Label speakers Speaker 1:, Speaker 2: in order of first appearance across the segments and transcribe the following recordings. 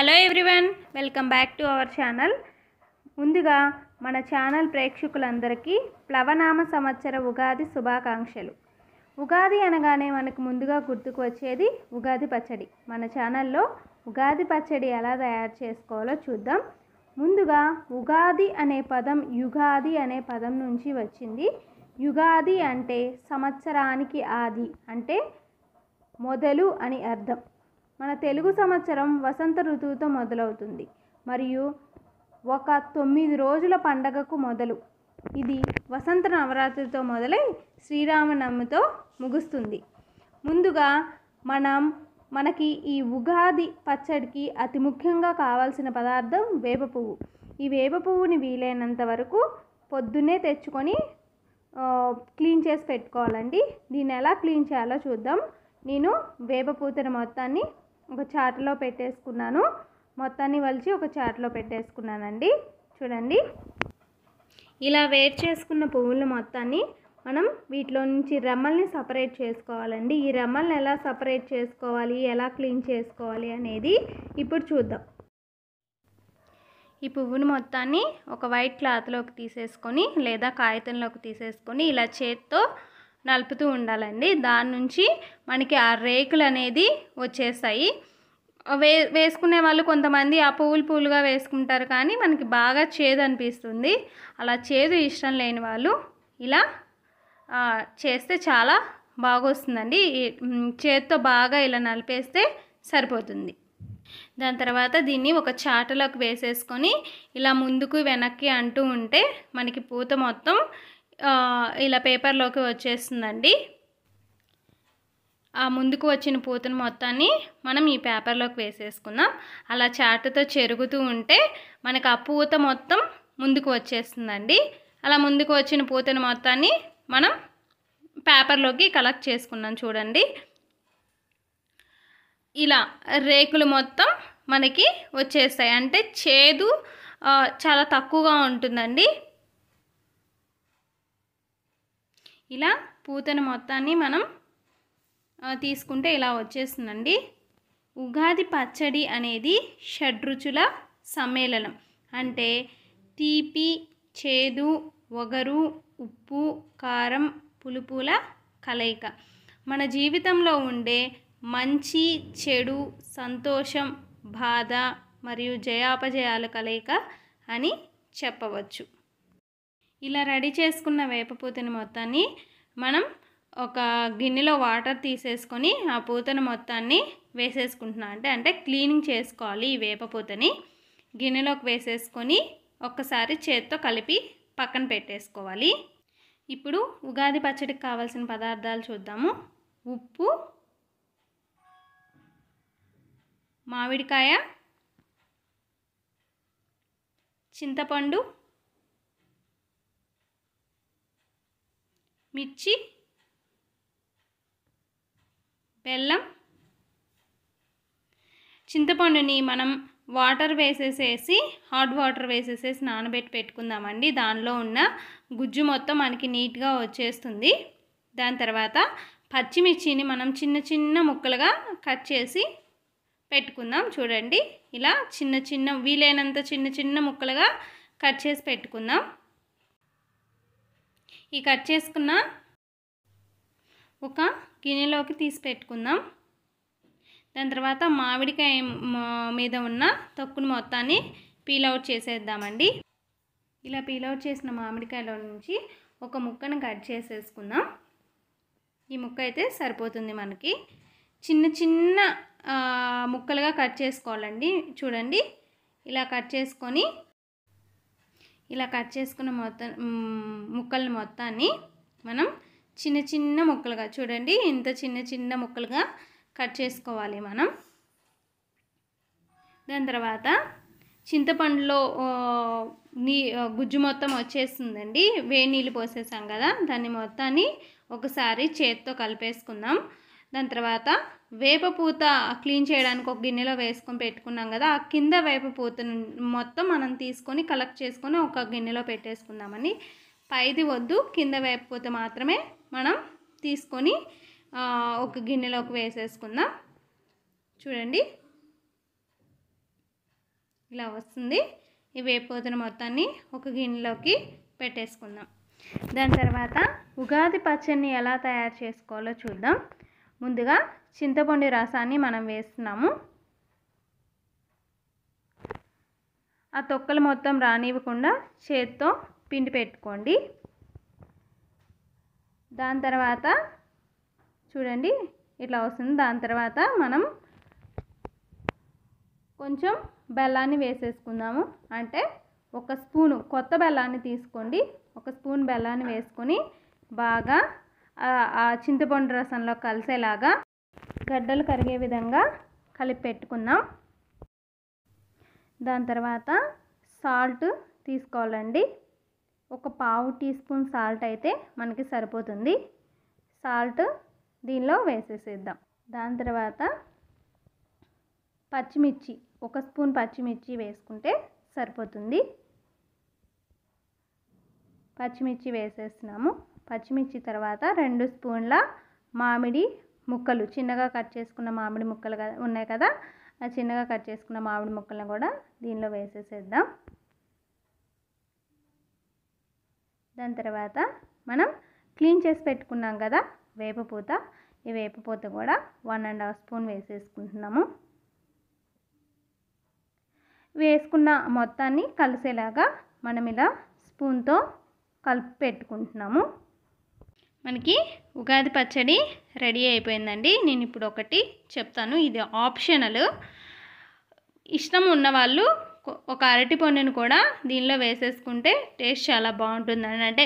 Speaker 1: hello everyone welcome back to our channel ముందుగా మన channel ప్రేక్షకులందరికీ ప్లవనామ సంవత్సర ఉగాది శుభాకాంక్షలు ఉగాది అనగానే మనకు ముందుగా గుర్తుకు వచ్చేది ఉగాది పచ్చడి మన ఛానల్లో ఉగాది పచ్చడి ఎలా తయారు చేసుకోవాలో చూద్దాం ముందుగా ఉగాది అనే పదం యుగాది అనే పదం నుంచి వచ్చింది యుగాది అంటే సంవత్సరానికి ఆది అంటే మొదలు అని అర్థం మన తెలుగు సంవత్సరం వసంత ఋతువుతో మొదలవుతుంది మరియు ఒక తొమ్మిది రోజుల పండగకు మొదలు ఇది వసంత నవరాత్రితో మొదలై శ్రీరామనవమితో ముగుస్తుంది ముందుగా మనం మనకి ఈ ఉగాది పచ్చడికి అతి ముఖ్యంగా కావాల్సిన పదార్థం వేప పువ్వు ఈ వేప పువ్వుని వీలైనంత వరకు పొద్దున్నే తెచ్చుకొని క్లీన్ చేసి పెట్టుకోవాలండి దీన్ని ఎలా క్లీన్ చేయాలో చూద్దాం నేను వేప పూతన మొత్తాన్ని ఒక చాట్లో పెట్టేసుకున్నాను మొత్తాన్ని వలిచి ఒక చాట్లో పెట్టేసుకున్నానండి చూడండి ఇలా వేట్ చేసుకున్న పువ్వులు మొత్తాన్ని మనం వీటిలో నుంచి రెమ్మల్ని సపరేట్ చేసుకోవాలండి ఈ రెమ్మల్ని ఎలా సపరేట్ చేసుకోవాలి ఎలా క్లీన్ చేసుకోవాలి అనేది ఇప్పుడు చూద్దాం ఈ పువ్వును మొత్తాన్ని ఒక వైట్ క్లాత్లోకి తీసేసుకొని లేదా కాగితంలోకి తీసేసుకొని ఇలా చేత్తో నలుపుతూ ఉండాలండి దాని నుంచి మనకి ఆ రేకులు అనేది వచ్చేస్తాయి వే వేసుకునే వాళ్ళు కొంతమంది ఆ పువ్వులు పువ్వులుగా వేసుకుంటారు కానీ మనకి బాగా చేదు అనిపిస్తుంది అలా చేదు ఇష్టం లేని వాళ్ళు ఇలా చేస్తే చాలా బాగొస్తుందండి చేత్తో బాగా ఇలా నలిపేస్తే సరిపోతుంది దాని తర్వాత దీన్ని ఒక చాటలోకి వేసేసుకొని ఇలా ముందుకు వెనక్కి అంటూ ఉంటే మనకి పూత మొత్తం ఇలా పేపర్లోకి వచ్చేస్తుందండి ఆ ముందుకు వచ్చిన పూతను మొత్తాన్ని మనం ఈ పేపర్లోకి వేసేసుకుందాం అలా చాటుతో చెరుగుతూ ఉంటే మనకు ఆ పూత మొత్తం ముందుకు వచ్చేస్తుందండి అలా ముందుకు వచ్చిన పూతను మొత్తాన్ని మనం పేపర్లోకి కలెక్ట్ చేసుకున్నాం చూడండి ఇలా రేకులు మొత్తం మనకి వచ్చేస్తాయి అంటే చేదు చాలా తక్కువగా ఉంటుందండి ఇలా పూతను మొత్తాన్ని మనం తీసుకుంటే ఇలా వచ్చేస్తుందండి ఉగాది పచ్చడి అనేది షడ్రుచుల సమ్మేళనం అంటే తీపి చేదు ఒగరు ఉప్పు కారం పులుపుల కలయిక మన జీవితంలో ఉండే మంచి చెడు సంతోషం బాధ మరియు జయాపజయాల కలయిక అని చెప్పవచ్చు ఇలా రెడీ చేసుకున్న వేపపూతని మొత్తాన్ని మనం ఒక గిన్నెలో వాటర్ తీసేసుకొని ఆ పూతను మొత్తాన్ని వేసేసుకుంటున్నాం అంటే అంటే క్లీనింగ్ చేసుకోవాలి ఈ వేపపూతని గిన్నెలోకి వేసేసుకొని ఒక్కసారి చేత్తో కలిపి పక్కన పెట్టేసుకోవాలి ఇప్పుడు ఉగాది పచ్చడికి కావాల్సిన పదార్థాలు చూద్దాము ఉప్పు మామిడికాయ చింతపండు మిర్చి బెల్లం చింతపండుని మనం వాటర్ వేసేసేసి హాట్ వాటర్ వేసేసేసి నానబెట్టి పెట్టుకుందామండి దానిలో ఉన్న గుజ్జు మొత్తం మనకి నీట్గా వచ్చేస్తుంది దాని తర్వాత పచ్చిమిర్చిని మనం చిన్న చిన్న ముక్కలుగా కట్ చేసి పెట్టుకుందాం చూడండి ఇలా చిన్న చిన్న వీలైనంత చిన్న చిన్న ముక్కలుగా కట్ చేసి పెట్టుకుందాం ఈ కట్ చేసుకున్న ఒక గిన్నెలోకి తీసి పెట్టుకుందాం దాని తర్వాత మామిడికాయ మీద ఉన్న తొక్కును మొత్తాన్ని పీల్ అవుట్ చేసేద్దామండి ఇలా పీల్ అవుట్ చేసిన మామిడికాయలో నుంచి ఒక ముక్కను కట్ చేసేసుకుందాం ఈ ముక్క అయితే సరిపోతుంది మనకి చిన్న చిన్న ముక్కలుగా కట్ చేసుకోవాలండి చూడండి ఇలా కట్ చేసుకొని ఇలా కట్ చేసుకున్న మొత్తం ముక్కల్ని మొత్తాన్ని మనం చిన్న చిన్న ముక్కలుగా చూడండి ఇంత చిన్న చిన్న ముక్కలుగా కట్ చేసుకోవాలి మనం దాని తర్వాత చింతపండులో నీ గుజ్జు మొత్తం వచ్చేస్తుందండి వేడి నీళ్ళు పోసేసాం కదా దాన్ని మొత్తాన్ని ఒకసారి చేత్తో కలిపేసుకుందాం దాని తర్వాత వేపపూత క్లీన్ చేయడానికి ఒక గిన్నెలో వేసుకొని పెట్టుకున్నాం కదా ఆ కింద వేపపూత మొత్తం మనం తీసుకొని కలెక్ట్ చేసుకొని ఒక గిన్నెలో పెట్టేసుకుందామని పైది వద్దు కింద వేపపూత మాత్రమే మనం తీసుకొని ఒక గిన్నెలోకి వేసేసుకుందాం చూడండి ఇలా వస్తుంది ఈ వేపూతను మొత్తాన్ని ఒక గిన్నెలోకి పెట్టేసుకుందాం దాని తర్వాత ఉగాది పచ్చడిని ఎలా తయారు చేసుకోవాలో చూద్దాం ముందుగా చింతపండు రసాన్ని మనం వేస్తున్నాము ఆ తొక్కలు మొత్తం రానివ్వకుండా చేత్తో పిండి పెట్టుకోండి దాని తర్వాత చూడండి ఇట్లా వస్తుంది దాని తర్వాత మనం కొంచెం బెల్లాన్ని వేసేసుకుందాము అంటే ఒక స్పూను కొత్త బెల్లాన్ని తీసుకోండి ఒక స్పూన్ బెల్లాన్ని వేసుకొని బాగా ఆ చింతపండు రసంలో కలిసేలాగా గడ్డలు కరిగే విధంగా కలిపి పెట్టుకుందాం దాని తర్వాత సాల్ట్ తీసుకోవాలండి ఒక పావు టీ స్పూన్ సాల్ట్ అయితే మనకి సరిపోతుంది సాల్ట్ దీనిలో వేసేసేద్దాం దాని తర్వాత పచ్చిమిర్చి ఒక స్పూన్ పచ్చిమిర్చి వేసుకుంటే సరిపోతుంది పచ్చిమిర్చి వేసేస్తున్నాము పచ్చిమిర్చి తర్వాత రెండు స్పూన్ల మామిడి ముక్కలు చిన్నగా కట్ చేసుకున్న మామిడి ముక్కలు ఉన్నాయి కదా ఆ చిన్నగా కట్ చేసుకున్న మామిడి ముక్కలను కూడా దీనిలో వేసేసేద్దాం దాని తర్వాత మనం క్లీన్ చేసి పెట్టుకున్నాం కదా వేపపూత ఈ వేపపూత కూడా వన్ అండ్ హాఫ్ స్పూన్ వేసేసుకుంటున్నాము వేసుకున్న మొత్తాన్ని కలిసేలాగా మనం ఇలా స్పూన్తో కలిపి పెట్టుకుంటున్నాము మనకి ఉగాది పచ్చడి రెడీ అయిపోయిందండి నేను ఇప్పుడు ఒకటి చెప్తాను ఇది ఆప్షనల్ ఇష్టం ఉన్నవాళ్ళు ఒక అరటి పండును కూడా దీనిలో వేసేసుకుంటే టేస్ట్ చాలా బాగుంటుందని అంటే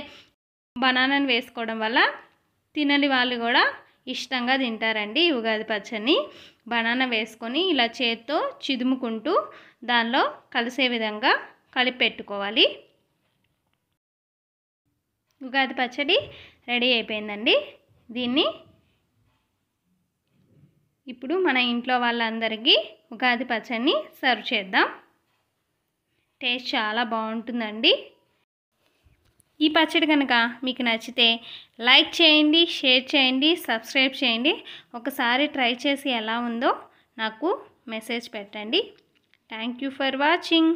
Speaker 1: బనానాని వేసుకోవడం వల్ల తినని వాళ్ళు కూడా ఇష్టంగా తింటారండి ఉగాది పచ్చడిని బనానా వేసుకొని ఇలా చేత్తో చిదుముకుంటూ దానిలో కలిసే విధంగా కలిపెట్టుకోవాలి ఉగాది పచ్చడి రెడీ అయిపోయిందండి దీన్ని ఇప్పుడు మన ఇంట్లో వాళ్ళందరికీ ఉగాది పచ్చడిని సర్వ్ చేద్దాం టేస్ట్ చాలా బాగుంటుందండి ఈ పచ్చడి కనుక మీకు నచ్చితే లైక్ చేయండి షేర్ చేయండి సబ్స్క్రైబ్ చేయండి ఒకసారి ట్రై చేసి ఎలా ఉందో నాకు మెసేజ్ పెట్టండి థ్యాంక్ యూ ఫర్ వాచింగ్